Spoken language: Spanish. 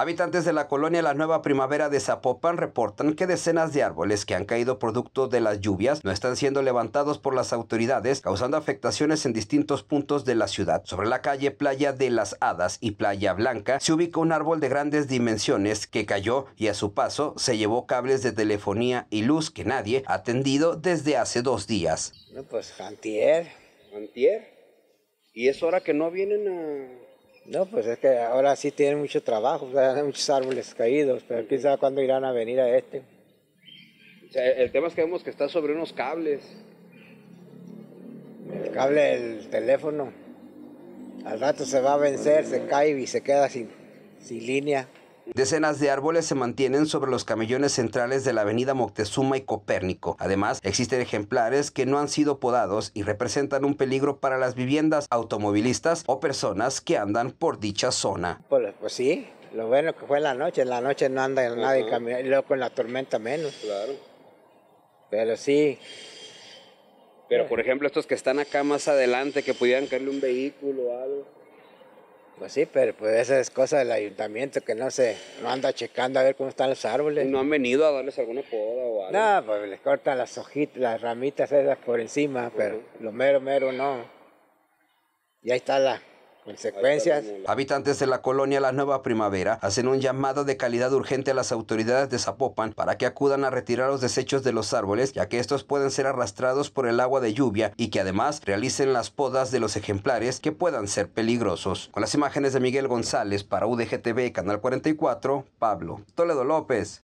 Habitantes de la colonia La Nueva Primavera de Zapopan reportan que decenas de árboles que han caído producto de las lluvias no están siendo levantados por las autoridades, causando afectaciones en distintos puntos de la ciudad. Sobre la calle Playa de las Hadas y Playa Blanca se ubica un árbol de grandes dimensiones que cayó y a su paso se llevó cables de telefonía y luz que nadie ha atendido desde hace dos días. No, pues Jantier, Jantier, Y es hora que no vienen a no, pues es que ahora sí tienen mucho trabajo, hay muchos árboles caídos, pero quién sabe cuándo irán a venir a este. el tema es que vemos que está sobre unos cables. El cable del teléfono. Al rato se va a vencer, se cae y se queda sin, sin línea. Decenas de árboles se mantienen sobre los camellones centrales de la avenida Moctezuma y Copérnico. Además, existen ejemplares que no han sido podados y representan un peligro para las viviendas automovilistas o personas que andan por dicha zona. Pues, pues sí, lo bueno que fue la noche, en la noche no anda nadie caminando, y luego con la tormenta menos. Claro. Pero sí, pero, por ejemplo, estos que están acá más adelante, que pudieran caerle un vehículo o algo. Pues sí, pero pues esa es cosa del ayuntamiento que no se no anda checando a ver cómo están los árboles. ¿No han venido a darles alguna poda o algo? No, pues les cortan las hojitas, las ramitas esas por encima, pero lo mero, mero no. Y ahí está la, consecuencias. Habitantes de la colonia La Nueva Primavera hacen un llamado de calidad urgente a las autoridades de Zapopan para que acudan a retirar los desechos de los árboles, ya que estos pueden ser arrastrados por el agua de lluvia y que además realicen las podas de los ejemplares que puedan ser peligrosos. Con las imágenes de Miguel González para UDGTV Canal 44, Pablo Toledo López.